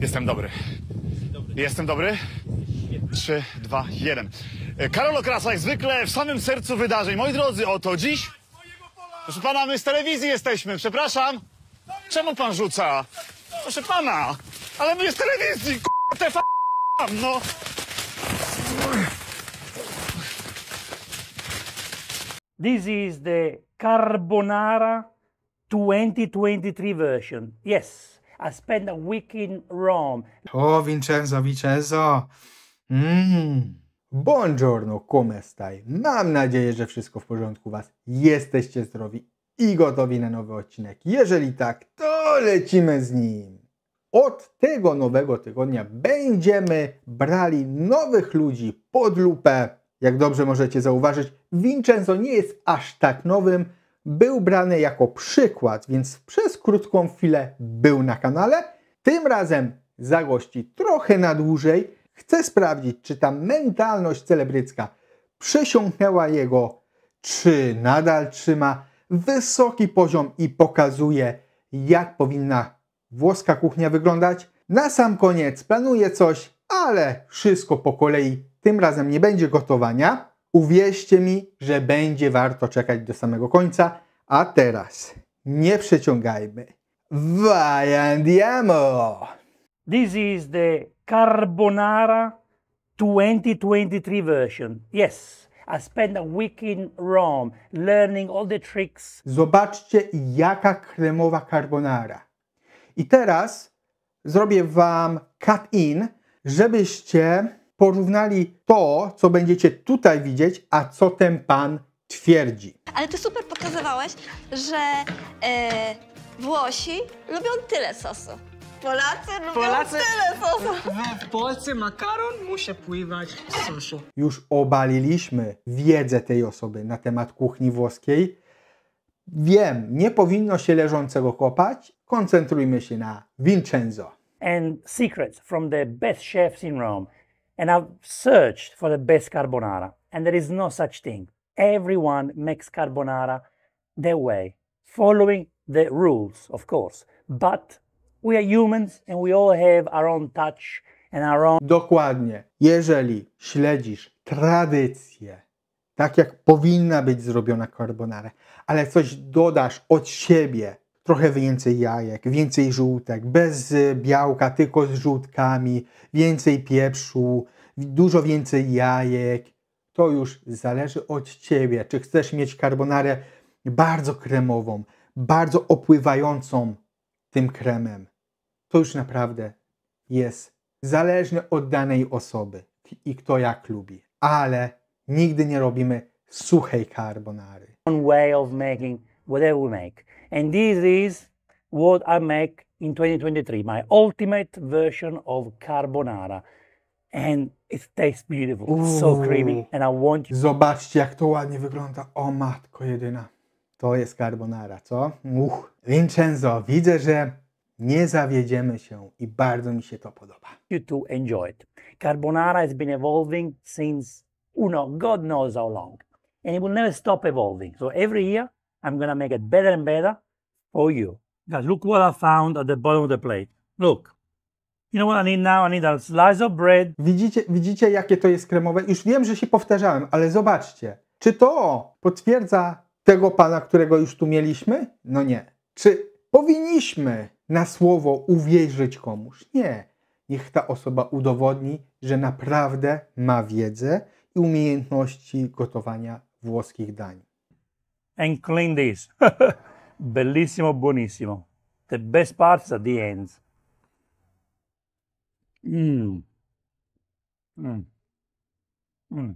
Jestem dobry. dobry. Jestem dobry? Świetnie. 3, 2, 1. Karol Okrasa, jak zwykle, w samym sercu wydarzeń. Moi drodzy, oto dziś... Proszę pana, my z telewizji jesteśmy, przepraszam. Czemu pan rzuca? Proszę pana, ale my z telewizji, k***a, te no. This is the Carbonara 2023 version. Yes. I spent a week in Rome. Oh, Vincenzo, Vincenzo! Mmm. Buongiorno, come stai? Mam nadzieję, że wszystko w porządku Was. Jesteście zdrowi i gotowi na nowy odcinek. Jeżeli tak, to lecimy z nim. Od tego nowego tygodnia będziemy brali nowych ludzi pod lupę. Jak dobrze możecie zauważyć, Vincenzo nie jest aż tak nowym, był brany jako przykład, więc przez krótką chwilę był na kanale. Tym razem zagości trochę na dłużej. Chcę sprawdzić, czy ta mentalność celebrycka przesiąknęła jego, czy nadal trzyma wysoki poziom i pokazuje, jak powinna włoska kuchnia wyglądać. Na sam koniec planuję coś, ale wszystko po kolei. Tym razem nie będzie gotowania Uwierzcie mi, że będzie warto czekać do samego końca. A teraz nie przeciągajmy. Vai andiamo! This is the Carbonara 2023 version. Yes, I spent a week in Rome learning all the tricks. Zobaczcie, jaka kremowa carbonara. I teraz zrobię Wam cut-in, żebyście porównali to, co będziecie tutaj widzieć, a co ten pan twierdzi. Ale ty super pokazywałeś, że yy, Włosi lubią tyle sosu. Polacy lubią Polacy, tyle sosu. W Polsce makaron musi pływać w suszu. Już obaliliśmy wiedzę tej osoby na temat kuchni włoskiej. Wiem, nie powinno się leżącego kopać. Koncentrujmy się na Vincenzo. And secrets from the best chefs in Rome. And I've searched for the best carbonara, and there is no such thing. Everyone makes carbonara their way, following the rules, of course. But we are humans and we all have our own touch and our own. Dokładnie. Jeżeli śledzisz tradycję, tak jak powinna być zrobiona carbonara, ale coś dodasz od siebie, trochę więcej jajek, więcej żółtek, bez y, białka, tylko z żółtkami, więcej pieprzu, dużo więcej jajek. To już zależy od Ciebie, czy chcesz mieć carbonarę bardzo kremową, bardzo opływającą tym kremem. To już naprawdę jest zależne od danej osoby i kto jak lubi. Ale nigdy nie robimy suchej carbonary. One way of making whatever we make. And this is what I make in 2023, my ultimate version of carbonara. And it tastes beautiful, It's so creamy and I want you... Zobaczcie jak to ładnie wygląda. O matko jedyna. To jest carbonara, co? Uch. Vincenzo, widzę, że nie zawiedziemy się i bardzo mi się to podoba. You too enjoy it. Carbonara has been evolving since, you God knows how long. And it will never stop evolving. So every year I'm going to make it better and better for you. Guys, look what I found at the bottom of the plate. Look. You know what I need now? I need a slice of bread. Widzicie, widzicie jakie to jest kremowe? Już wiem, że się powtarzałem, ale zobaczcie. Czy to potwierdza tego pana, którego już tu mieliśmy? No nie. Czy powinniśmy na słowo uwierzyć komuś? Nie. Niech ta osoba udowodni, że naprawdę ma wiedzę i umiejętności gotowania włoskich dań. and clean this. Bellissimo, buonissimo. The best parts are the ends. Mmm. Mmm. Mmm.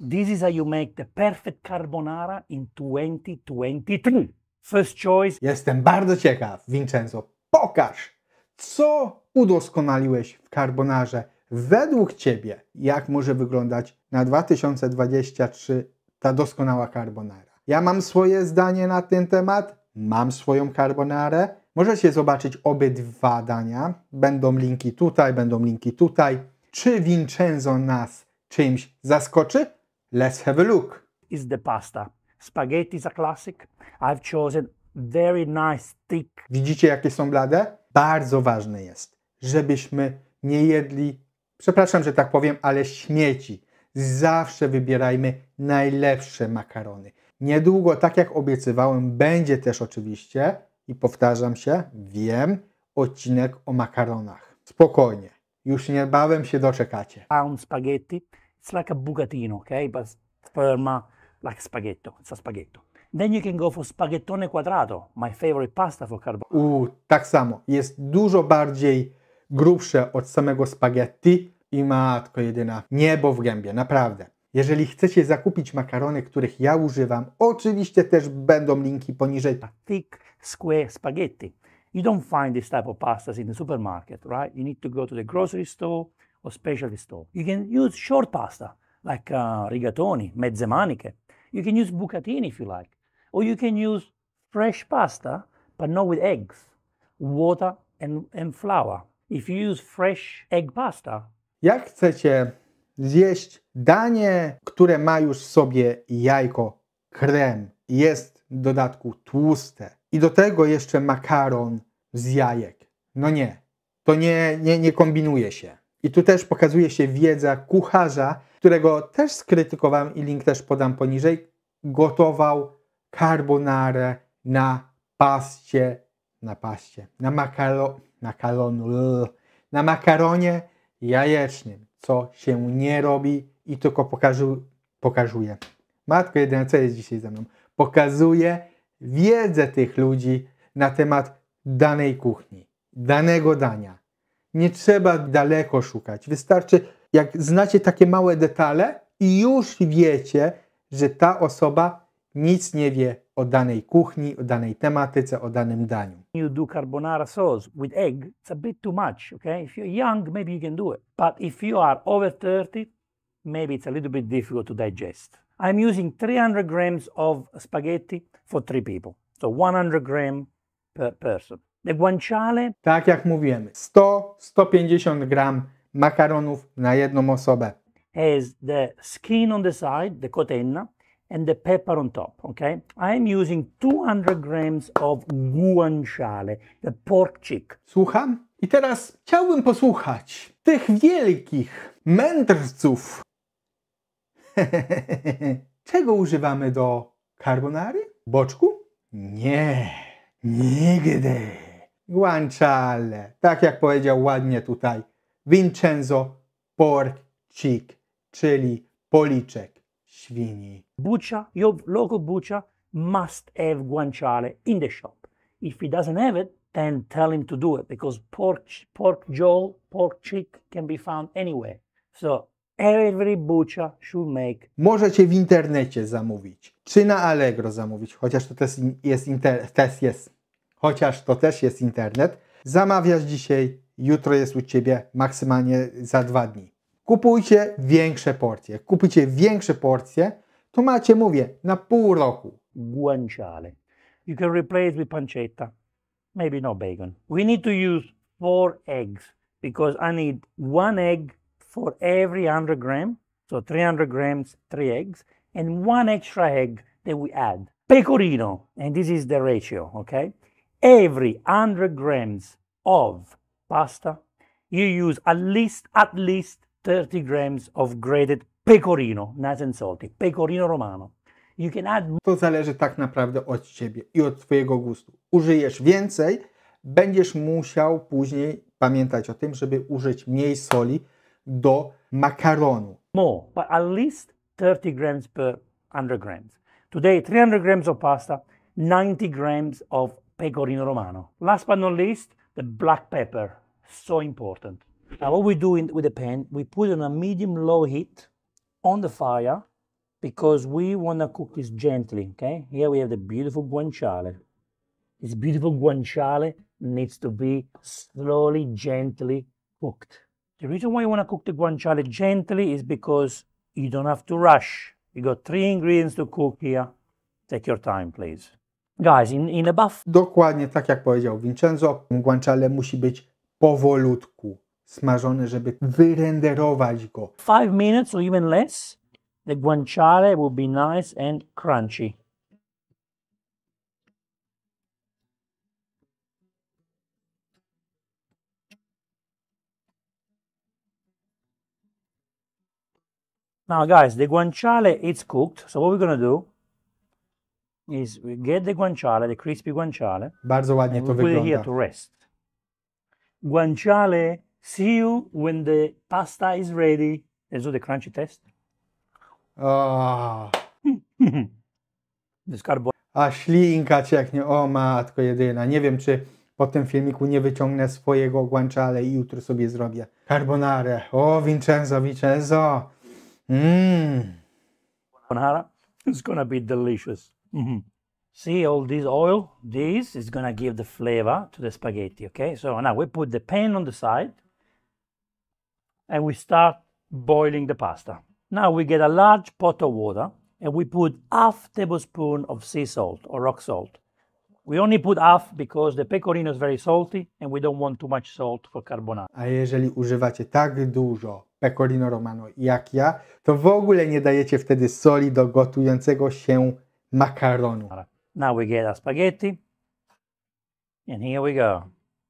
This is how you make the perfect carbonara in 2023. First choice. Jestem bardzo ciekaw, Vincenzo. Pokaż, co udoskonaliłeś w carbonarze według Ciebie, jak może wyglądać na 2023 ta doskonała carbonara? Ja mam swoje zdanie na ten temat, mam swoją carbonarę. Możecie zobaczyć obydwa dania. Będą linki tutaj, będą linki tutaj. Czy Vincenzo nas czymś zaskoczy? Let's have a look. Is the pasta. Spaghetti is a classic. I've chosen very nice thick. Widzicie jakie są blade? Bardzo ważne jest, żebyśmy nie jedli przepraszam, że tak powiem, ale śmieci. Zawsze wybierajmy najlepsze makarony. Niedługo, tak jak obiecywałem, będzie też oczywiście, i powtarzam się, wiem, odcinek o makaronach. Spokojnie, już niebawem się doczekacie. Pound spaghetti, it's like a bucatino, okay? But sperma like spaghetto, it's a spaghetto. Then you can go for spaghettone quadrato, my favorite pasta for carbonara. Uuu, tak samo. Jest dużo bardziej grubsze od samego spaghetti, i matko jedyna, niebo w gębie, naprawdę. Jeżeli chcecie zakupić makarony, których ja używam, oczywiście też będą linki poniżej. Thick square spaghetti. You don't find this type of pastas in the supermarket, right? You need to go to the grocery store or specialty store. You can use short pasta, like uh, rigatoni, mezze maniche. You can use bucatini if you like. Or you can use fresh pasta, but not with eggs, water and, and flour. If you use fresh egg pasta, jak chcecie zjeść danie, które ma już w sobie jajko krem, jest w dodatku tłuste i do tego jeszcze makaron z jajek. No nie, to nie, nie, nie kombinuje się. I tu też pokazuje się wiedza kucharza, którego też skrytykowałem i link też podam poniżej, gotował carbonare na paście, na paście, na, makaro, na, kalonu, na makaronie jajecznym, co się nie robi i tylko pokażu, pokazuje. Matko jedyna, co jest dzisiaj ze mną? Pokazuje wiedzę tych ludzi na temat danej kuchni, danego dania. Nie trzeba daleko szukać. Wystarczy, jak znacie takie małe detale i już wiecie, że ta osoba nic nie wie o danej kuchni, o danej tematyce, o danym daniu. You do carbonara sauce with egg, it's a bit too much, okay? If you're young, maybe you can do it. But if you are over 30, maybe it's a little bit difficult to digest. I'm using 300 grams of spaghetti for three people. So 100 gram per person. The guanciale... Tak jak mówiłem, 100-150 gram makaronów na jedną osobę. Has the skin on the side, the cotenna, and the pepper on top, okay? I'm using 200 grams of guanciale, the pork cheek. Słucham? I teraz chciałbym posłuchać tych wielkich mędrców. Czego używamy do carbonary? Boczku? Nie, nigdy. Guanciale, tak jak powiedział ładnie tutaj Vincenzo Pork Cheek, czyli policzek świni. Butcher, your local butcher must have guanciale in the shop. If he doesn't have it, then tell him to do it because pork, pork jaw, pork cheek can be found anywhere. So every butcher should make. Możecie w internecie zamówić, czy na Allegro zamówić, chociaż to też jest, inter, też jest, chociaż to też jest internet. Zamawiasz dzisiaj, jutro jest u Ciebie maksymalnie za dwa dni. Kupujcie większe porcje. Kupujcie większe porcje, Tłumaczcie, mówię, eh, na pół roku. Guanciale. You can replace with pancetta. Maybe not bacon. We need to use four eggs because I need one egg for every 100 gram. So 300 grams, three eggs, and one extra egg that we add. Pecorino, and this is the ratio, okay? Every 100 grams of pasta, you use at least, at least 30 grams of grated pecorino, salty, pecorino romano. You can add... To zależy tak naprawdę od Ciebie i od Twojego gustu. Użyjesz więcej, będziesz musiał później pamiętać o tym, żeby użyć mniej soli do makaronu. More, but at least 30 grams per 100 grams. Today 300 grams of pasta, 90 grams of pecorino romano. Last but not least, the black pepper, so important. Now what we do in, with the pan, we put on a medium-low heat on the fire because we want to cook this gently, okay? Here we have the beautiful guanciale. This beautiful guanciale needs to be slowly, gently cooked. The reason why you want to cook the guanciale gently is because you don't have to rush. You got three ingredients to cook here. Take your time, please. Guys, in, in a buff... Dokładnie tak jak powiedział Vincenzo, guanciale musi być powolutku smażony, żeby wyrenderować go. Five minutes or even less, the guanciale will be nice and crunchy. Now guys, the guanciale is cooked, so what we're gonna do is we get the guanciale, the crispy guanciale. Bardzo ładnie to put wygląda. Put it here to rest. Guanciale See you when the pasta is ready. Let's do the crunchy test. Ah. Oh. Aż ślinka cieknie, o matko jedyna. Nie wiem, czy po tym filmiku nie wyciągnę swojego guanciale i jutro sobie zrobię carbonare. O, Vincenzo, Vincenzo. Mmm. Carbonara, it's gonna be delicious. Mm -hmm. See all this oil? This is gonna give the flavor to the spaghetti, okay? So now we put the pan on the side and we start boiling the pasta. Now we get a large pot of water and we put half tablespoon of sea salt or rock salt. We only put half because the pecorino is very salty and we don't want too much salt for carbonara. A jeżeli używacie tak dużo pecorino romano jak ja, to w ogóle nie dajecie wtedy soli do gotującego się makaronu. Now we get our spaghetti and here we go.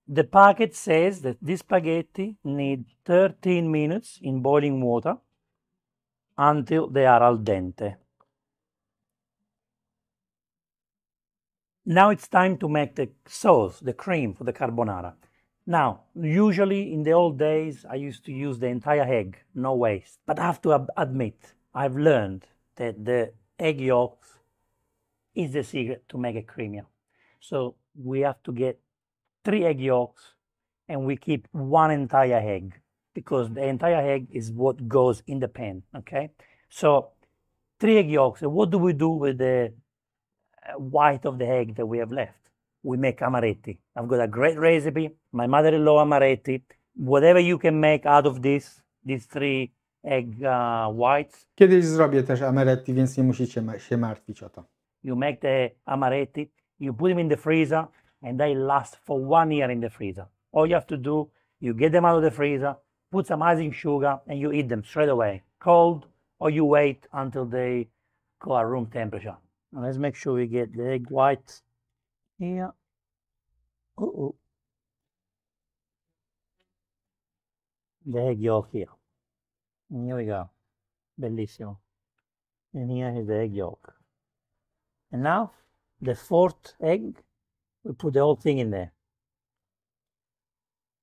The packet says that this spaghetti need 13 minutes in boiling water until they are al dente. Now it's time to make the sauce, the cream for the carbonara. Now, usually in the old days, I used to use the entire egg, no waste. But I have to admit, I've learned that the egg yolks is the secret to make a creamier. So we have to get three egg yolks, and we keep one entire egg because the entire egg is what goes in the pan, okay? So three egg yolks, and what do we do with the uh, white of the egg that we have left? We make amaretti. I've got a great recipe, my mother-in-law amaretti. Whatever you can make out of this, these three egg uh, whites. Kiedyś zrobię też amaretti, więc nie musicie się martwić o to. You make the amaretti, you put them in the freezer, and they last for one year in the freezer. All you have to do, you get them out of the freezer, put some icing sugar, and you eat them straight away, cold, or you wait until they go at room temperature. Now let's make sure we get the egg white here. Uh -oh. The egg yolk here. And here we go. Bellissimo. And here is the egg yolk. And now the fourth egg we put the whole thing in there.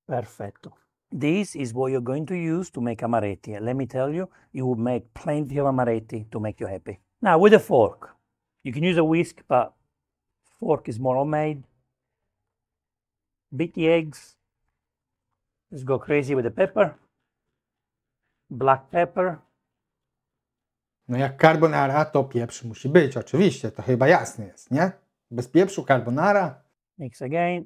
Perfetto. This is what you're going to use to make amaretti. let me tell you, you will make plenty of amaretti to make you happy. Now with a fork, you can use a whisk, but fork is more homemade. Beat the eggs. Just go crazy with the pepper. Black pepper. No jak carbonara, to pieprz musi być, oczywiście, to chyba jasne jest, nie? Bez pieprzu carbonara Mix again.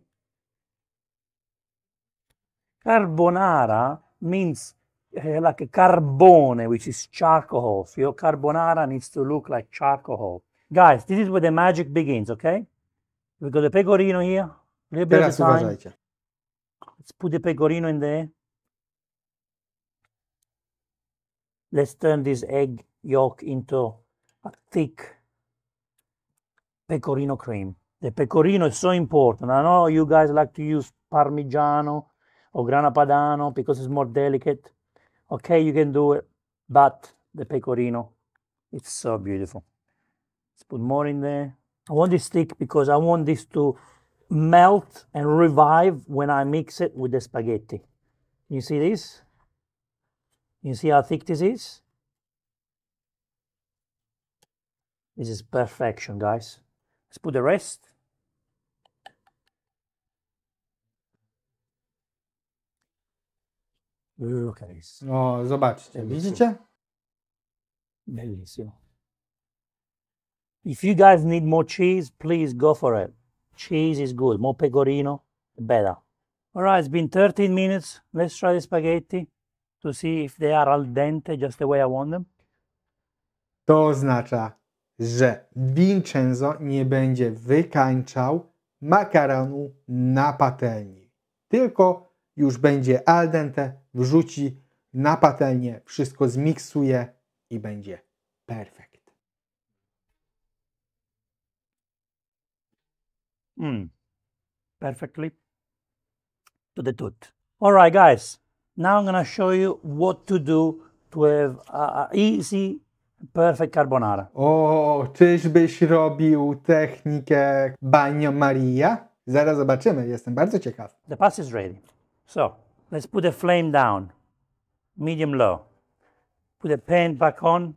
Carbonara means uh, like a carbone, which is charcoal. So your carbonara needs to look like charcoal. Guys, this is where the magic begins, okay? We got the pecorino here. A little bit of time. let Let's put the pecorino in there. Let's turn this egg yolk into a thick pecorino cream. The pecorino is so important. I know you guys like to use Parmigiano or Grana Padano because it's more delicate. Okay, you can do it, but the pecorino, it's so beautiful. Let's put more in there. I want this thick because I want this to melt and revive when I mix it with the spaghetti. You see this? You see how thick this is? This is perfection, guys. Let's put the rest. Yy, okay. No, zobaczcie, widzicie? Bellissimo. If you guys need more cheese, please go for it. Cheese is good. More pecorino, better. All right, it's been 13 minutes. Let's try the spaghetti to see if they are al dente, just the way I want them. To oznacza, że Vincenzo nie będzie wykańczał makaronu na patelni, tylko już będzie al dente wrzuci na patelnię, wszystko zmiksuje i będzie perfekt. Mm. Perfectly to the tooth. All right, guys. Now I'm going to show you what to do to have an easy Perfect carbonara. O, czyżbyś robił technikę bagno Maria? Zaraz zobaczymy, jestem bardzo ciekaw. The pasta is ready. So, Let's put the flame down, medium low. Put the pan back on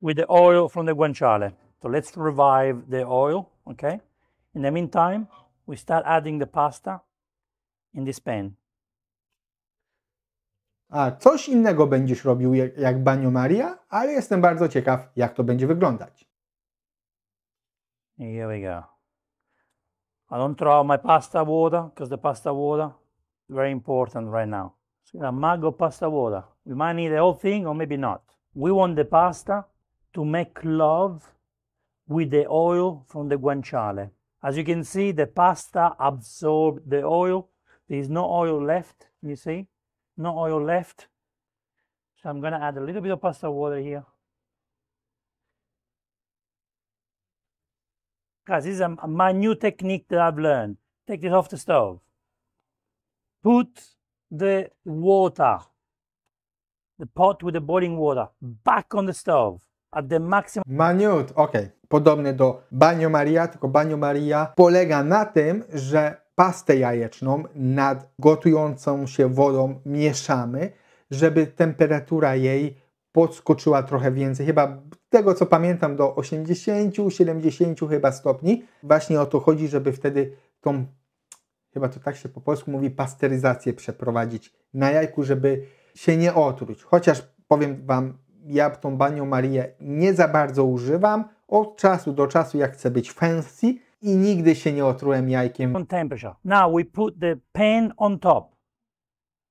with the oil from the guanciale. So let's revive the oil, okay? In the meantime, we start adding the pasta in this pan. A coś innego będziesz robił jak, jak Banio Maria, ale jestem bardzo ciekaw, jak to będzie wyglądać. Here we go. I don't throw my pasta water because the pasta water very important right now. So a mug of pasta water. We might need the whole thing or maybe not. We want the pasta to make love with the oil from the guanciale. As you can see, the pasta absorbed the oil. There is no oil left, you see? No oil left. So I'm gonna add a little bit of pasta water here. Guys, this is a, new technique that I've learned. Take this off the stove. Put the water, the pot with the boiling water, back on the stove at the maximum. Maniut, ok. Podobny do Banio Maria, tylko Banio Maria polega na tym, że pastę jajeczną nad gotującą się wodą mieszamy, żeby temperatura jej podskoczyła trochę więcej, chyba tego co pamiętam do 80, 70 chyba stopni. Właśnie o to chodzi, żeby wtedy tą chyba to tak się po polsku mówi, pasteryzację przeprowadzić na jajku, żeby się nie otruć. Chociaż powiem Wam, ja tą banią Marię nie za bardzo używam. Od czasu do czasu jak chcę być fancy i nigdy się nie otrułem jajkiem. On temperature. Now we put the pan on top.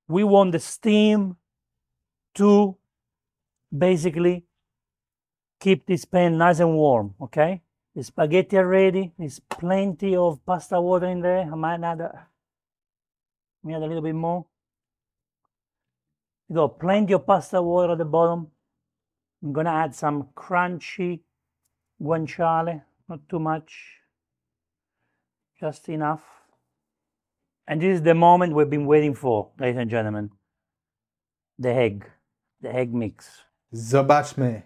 We want the steam to basically keep this pan nice and warm, okay? The spaghetti are ready. There's plenty of pasta water in there. I might add a, add a little bit more. You got plenty of pasta water at the bottom. I'm gonna add some crunchy guanciale, not too much, just enough. And this is the moment we've been waiting for, ladies and gentlemen. The egg, the egg mix. Zobaczmy,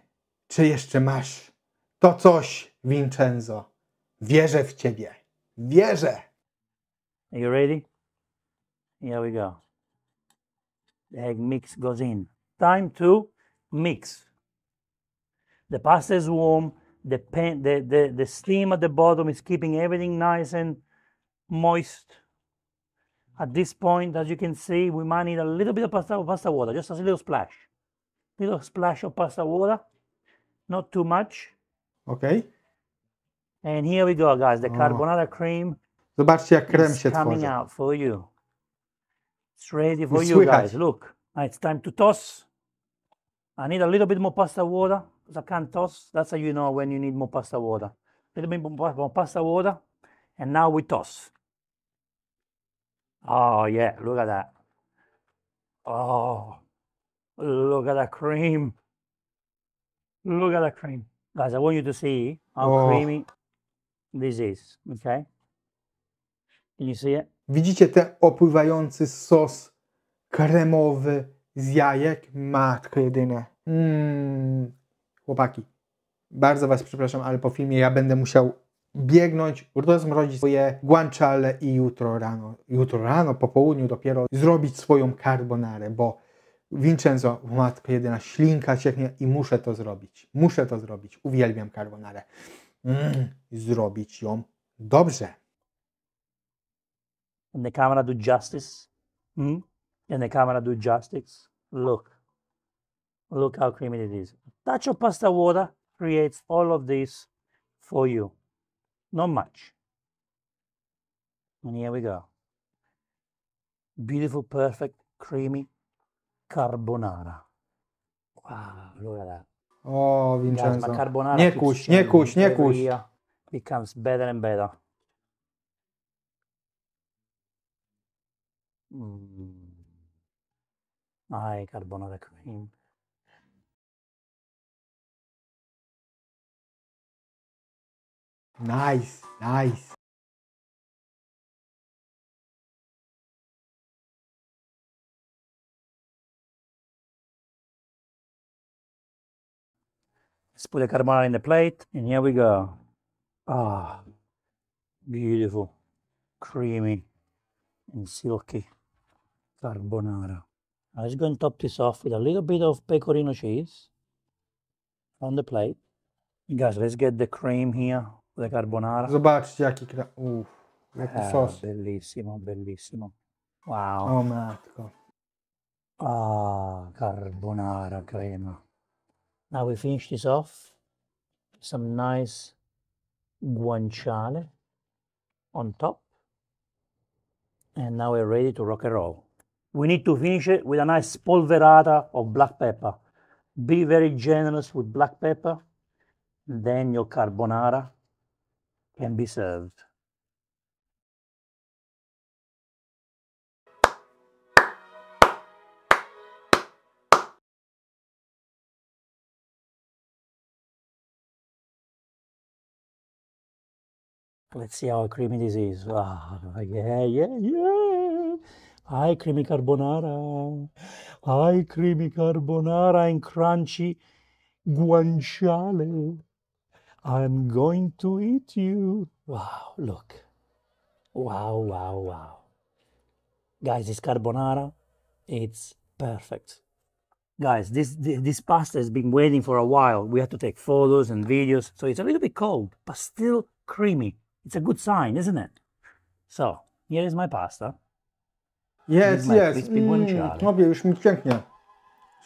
czy jeszcze masz to coś, Vincenzo. Wierzę w ciebie. Wierzę. Are you ready? Here we go. The egg mix goes in. Time to mix. The pasta is warm. The, the, the, the steam at the bottom is keeping everything nice and moist. At this point, as you can see, we might need a little bit of pasta, pasta water, just a little splash. Little splash of pasta water, not too much. Okay. And here we go, guys. The oh. carbonara cream Zobaczcie, jak krem is się coming tworzy. out for you. It's ready for you guys. Look, now it's time to toss. I need a little bit more pasta water because I can't toss. That's how you know when you need more pasta water. A little bit more, more pasta water. And now we toss. Oh, yeah, look at that. Oh, look at that cream. Look at that cream. Guys, I want you to see how Oh. creamy this is, okay? Can you see it? Widzicie ten opływający sos kremowy z jajek? Matko jedyne. Mm. Chłopaki, bardzo Was przepraszam, ale po filmie ja będę musiał biegnąć, rozmrozić swoje guanciale i jutro rano, jutro rano, po południu dopiero zrobić swoją carbonarę, bo Vincenzo, matko jedyna, ślinka cieknie i muszę to zrobić. Muszę to zrobić. Uwielbiam carbonarę. Mm, zrobić ją dobrze. And the camera do justice. Mm? And the camera do justice. Look. Look how creamy it is. touch of pasta water creates all of this for you. Not much. And here we go. Beautiful, perfect, creamy carbonara. Wow, allora la Oh, Vincenzo. Carbonara nie kuś, nie kuś, nie kuś. Becomes better and better. Mm. Ah, carbonara cream. Nice, nice. Let's put the carbonara in the plate, and here we go. Ah, beautiful, creamy, and silky carbonara. I'm just going to top this off with a little bit of pecorino cheese on the plate. Guys, let's get the cream here the carbonara. Zobaczcie, jaki Ooh, Uff, jaki the ah, sauce. Bellissimo, bellissimo. Wow. my god. Ah, carbonara crema. Now we finish this off some nice guanciale on top. And now we're ready to rock and roll. We need to finish it with a nice polverata of black pepper. Be very generous with black pepper, then your carbonara can be served. Let's see how creamy this is. Ah, yeah, yeah, yeah. Hi, creamy carbonara. Hi, creamy carbonara and crunchy guanciale. I'm going to eat you. Wow, look. Wow, wow, wow. Guys, this carbonara, it's perfect. Guys, this, this pasta has been waiting for a while. We had to take photos and videos, so it's a little bit cold, but still creamy. It's a good sign, isn't it? So, here is my pasta. Yes, my yes. Mm, obie, już mi cięknie.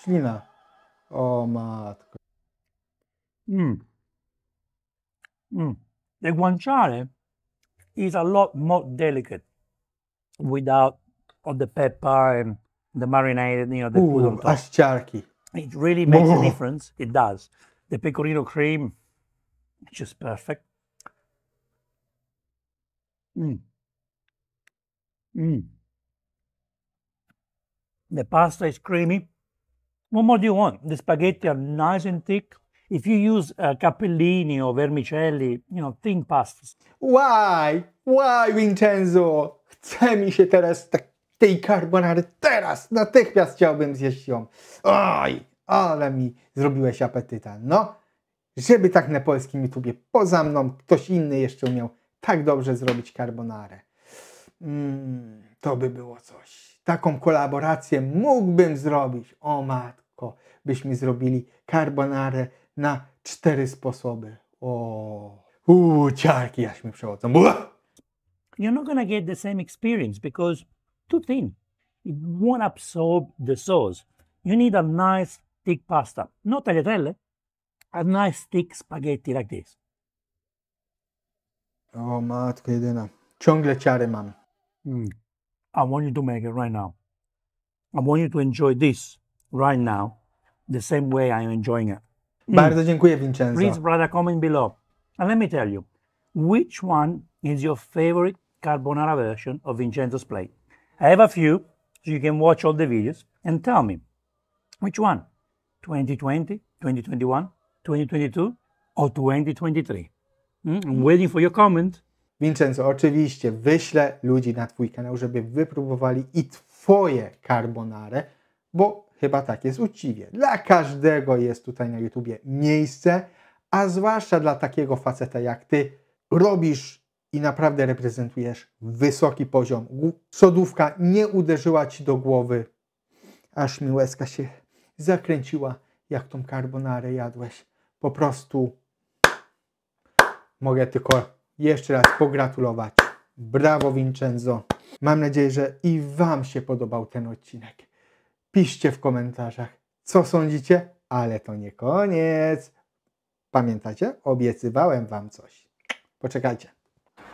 Ślina. O matko. Mm. Mm. The guanciale is a lot more delicate without all the pepper and the marinade, you know, the Ooh, on top. Asciarchi. It really makes oh. a difference. It does. The pecorino cream, just perfect. Mm. Mm. The pasta is creamy. What more do you want? The spaghetti are nice and thick. If you use uh, or vermicelli, you know, thin pastas. Why? Why, Vincenzo? Chce mi się teraz tej carbonary teraz, natychmiast chciałbym zjeść ją. Oj, ale mi zrobiłeś apetyta. No, żeby tak na polskim YouTubie poza mną ktoś inny jeszcze umiał tak dobrze zrobić carbonare, Mm, to by było coś. Taką kolaborację mógłbym zrobić. O matko, byśmy zrobili carbonare na cztery sposoby. O, ciarki aż mi przechodzą. You're not gonna get the same experience because too thin. It won't absorb the sauce. You need a nice thick pasta, not tagliatelle, eh? a nice thick spaghetti like this. O oh, matko jedyna. Ciągle ciary mam. Mm. I want you to make it right now. I want you to enjoy this right now, the same way I'm enjoying it. Mm. Bardzo dziękuję, Vincenzo. Please brother, comment below. And let me tell you, which one is your favorite carbonara version of Vincenzo's plate? I have a few, so you can watch all the videos and tell me which one 2020, 2021, 2022, or 2023. Mm, I'm waiting for your comment. Vincenzo, oczywiście wyślę ludzi na Twój kanał, żeby wypróbowali i Twoje carbonare, bo chyba tak jest uczciwie. Dla każdego jest tutaj na YouTubie miejsce, a zwłaszcza dla takiego faceta jak Ty. Robisz i naprawdę reprezentujesz wysoki poziom. Sodówka nie uderzyła Ci do głowy, aż mi łezka się zakręciła, jak tą carbonare jadłeś. Po prostu mogę tylko jeszcze raz pogratulować. Brawo Vincenzo. Mam nadzieję, że i Wam się podobał ten odcinek. Piszcie w komentarzach, co sądzicie, ale to nie koniec. Pamiętacie? Obiecywałem Wam coś. Poczekajcie.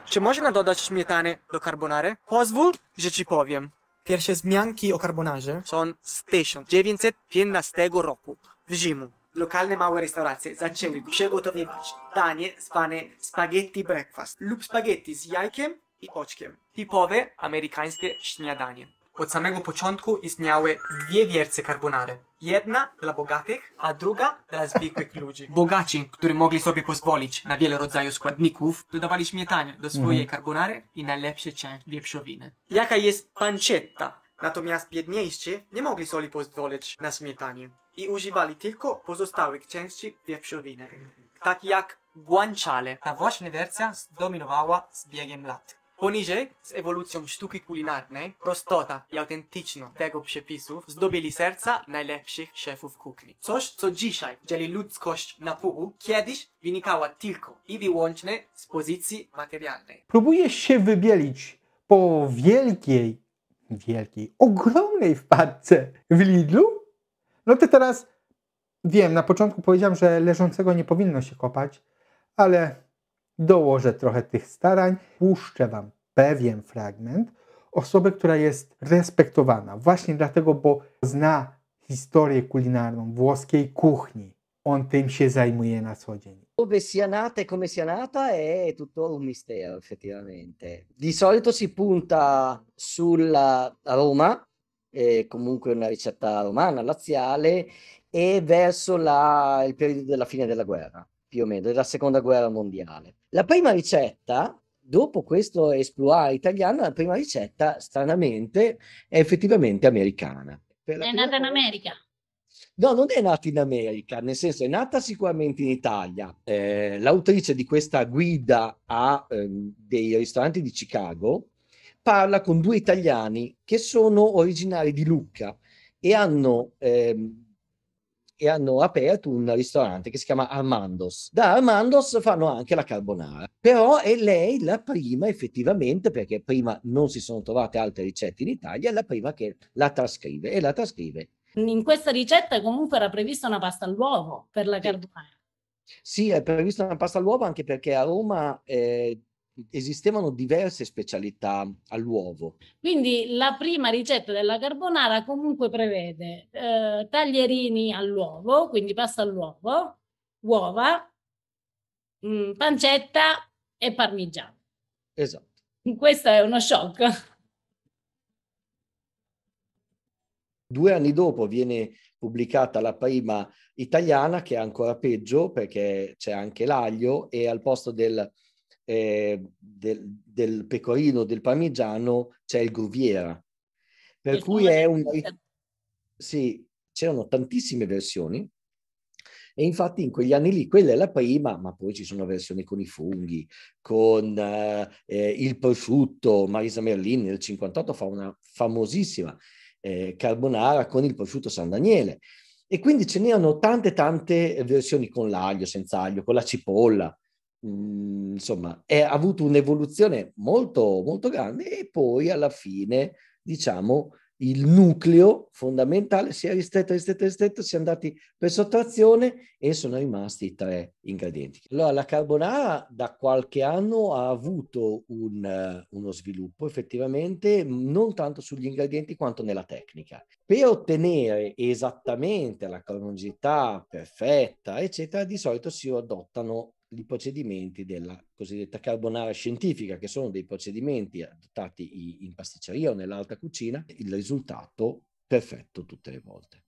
Czy można dodać śmietany do carbonary? Pozwól, że ci powiem. Pierwsze zmianki o carbonarze są z 1915 roku w zimu lokalne małe restauracje zaczęły przygotowywać danie zwane spaghetti breakfast lub spaghetti z jajkiem i oczkiem. Typowe amerykańskie śniadanie. Od samego początku istniały dwie wierce carbonary. Jedna dla bogatych, a druga dla zwykłych ludzi. Bogaci, którzy mogli sobie pozwolić na wiele rodzajów składników, dodawali śmietanie do swojej mhm. carbonary i najlepsze część wieprzowiny. Jaka jest pancetta? Natomiast biedniejsi nie mogli sobie pozwolić na śmietanie i używali tylko pozostałych części wieprzowiny, tak jak guanciale. Ta właśnie wersja zdominowała z biegiem lat. Poniżej, z ewolucją sztuki kulinarnej, prostota i autentyczność tego przepisu zdobyli serca najlepszych szefów kuchni. Coś, co dzisiaj dzieli ludzkość na pół, kiedyś wynikała tylko i wyłącznie z pozycji materialnej. Próbuję się wybielić po wielkiej, wielkiej, ogromnej wpadce w Lidlu no to teraz wiem, na początku powiedziałem, że leżącego nie powinno się kopać, ale dołożę trochę tych starań, puszczę Wam pewien fragment osoby, która jest respektowana właśnie dlatego, bo zna historię kulinarną włoskiej kuchni. On tym się zajmuje na co dzień. Dove sia nata e come sia nata è tutto un mistero effettivamente. Di solito si punta sulla Roma eh, comunque una ricetta romana, laziale, e verso la, il periodo della fine della guerra, più o meno, della seconda guerra mondiale. La prima ricetta, dopo questo esploit italiano, la prima ricetta, stranamente, è effettivamente americana. è nata in America. No, non è nata in America, nel senso è nata sicuramente in Italia. Eh, l'autrice di questa guida a eh, dei ristoranti di Chicago, parla con due italiani che sono originari di Lucca e hanno, ehm, e hanno aperto un ristorante che si chiama Armandos. Da Armandos fanno anche la carbonara, però è lei la prima effettivamente, perché prima non si sono trovate altre ricette in Italia, è la prima che la trascrive e la trascrive. In questa ricetta comunque era prevista una pasta all'uovo per la carbonara. Sì, è prevista una pasta all'uovo anche perché a Roma eh, esistevano diverse specialità all'uovo. Quindi la prima ricetta della carbonara comunque prevede eh, taglierini all'uovo, quindi pasta all'uovo, uova, mh, mm, pancetta e parmigiano. Esatto. Questo è uno shock. Due anni dopo viene pubblicata la prima italiana, che è ancora peggio perché c'è anche l'aglio e al posto del eh, del, del, pecorino, del parmigiano, c'è il Gruviera. Per il ecco, cui è un... Sì, c'erano tantissime versioni e infatti in quegli anni lì quella è la prima, ma poi ci sono versioni con i funghi, con eh, eh il prosciutto, Marisa Merlin nel 58 fa una famosissima eh, carbonara con il prosciutto San Daniele. E quindi ce n'erano tante tante versioni con l'aglio, senza aglio, con la cipolla. Mm, insomma, è, avuto un'evoluzione molto, molto grande e poi alla fine, diciamo, il nucleo fondamentale si è ristretto, ristretto, ristretto, si è andati per sottrazione e sono rimasti tre ingredienti. Allora, la carbonara da qualche anno ha avuto un, eh, uno sviluppo effettivamente non tanto sugli ingredienti quanto nella tecnica. Per ottenere esattamente la cronologità perfetta, eccetera, di solito si adottano i procedimenti della cosiddetta carbonara scientifica, che sono dei procedimenti adottati in pasticceria o nell'alta cucina, il risultato perfetto tutte le volte.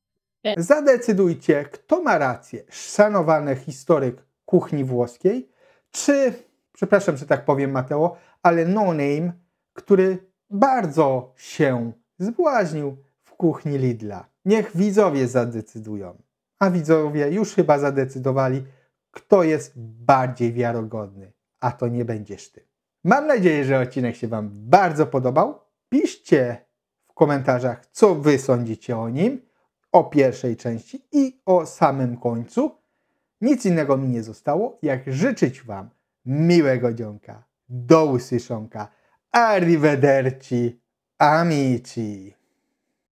Zadecydujcie, kto ma rację, szanowany historyk kuchni włoskiej, czy, przepraszam, że tak powiem Mateo, ale no name, który bardzo się zbłaźnił w kuchni Lidla. Niech widzowie zadecydują. A widzowie już chyba zadecydowali, kto jest bardziej wiarogodny, a to nie będziesz ty. Mam nadzieję, że odcinek się Wam bardzo podobał. Piszcie w komentarzach, co Wy sądzicie o nim, o pierwszej części i o samym końcu. Nic innego mi nie zostało, jak życzyć Wam miłego dzionka, do usłyszonka, arrivederci, amici.